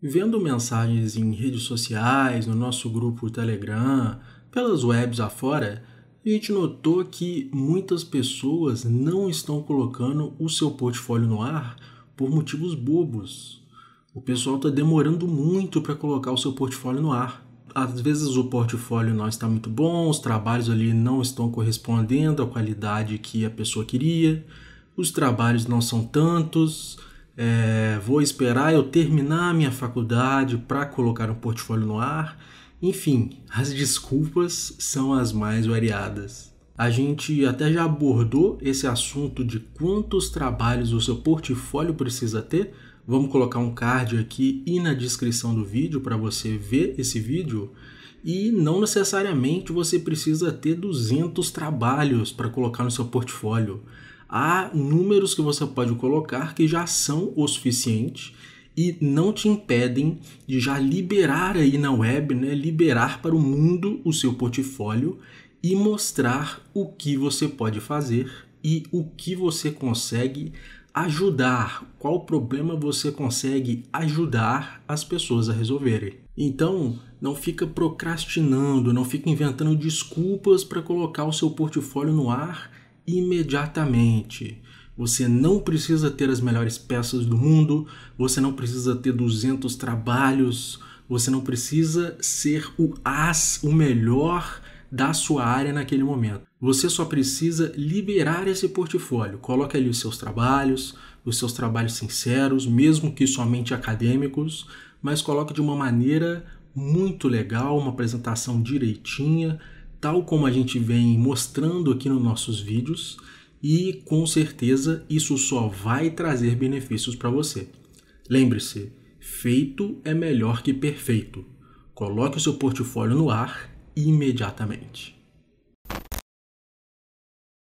Vendo mensagens em redes sociais, no nosso grupo Telegram, pelas webs afora, a gente notou que muitas pessoas não estão colocando o seu portfólio no ar por motivos bobos. O pessoal está demorando muito para colocar o seu portfólio no ar. Às vezes o portfólio não está muito bom, os trabalhos ali não estão correspondendo à qualidade que a pessoa queria, os trabalhos não são tantos, é, vou esperar eu terminar minha faculdade para colocar um portfólio no ar. Enfim, as desculpas são as mais variadas. A gente até já abordou esse assunto de quantos trabalhos o seu portfólio precisa ter. Vamos colocar um card aqui e na descrição do vídeo para você ver esse vídeo. E não necessariamente você precisa ter 200 trabalhos para colocar no seu portfólio há números que você pode colocar que já são o suficiente e não te impedem de já liberar aí na web, né? liberar para o mundo o seu portfólio e mostrar o que você pode fazer e o que você consegue ajudar, qual problema você consegue ajudar as pessoas a resolverem. Então, não fica procrastinando, não fica inventando desculpas para colocar o seu portfólio no ar imediatamente. Você não precisa ter as melhores peças do mundo, você não precisa ter 200 trabalhos, você não precisa ser o as, o melhor da sua área naquele momento. Você só precisa liberar esse portfólio. Coloque ali os seus trabalhos, os seus trabalhos sinceros, mesmo que somente acadêmicos, mas coloque de uma maneira muito legal, uma apresentação direitinha, tal como a gente vem mostrando aqui nos nossos vídeos, e com certeza isso só vai trazer benefícios para você. Lembre-se, feito é melhor que perfeito. Coloque o seu portfólio no ar imediatamente.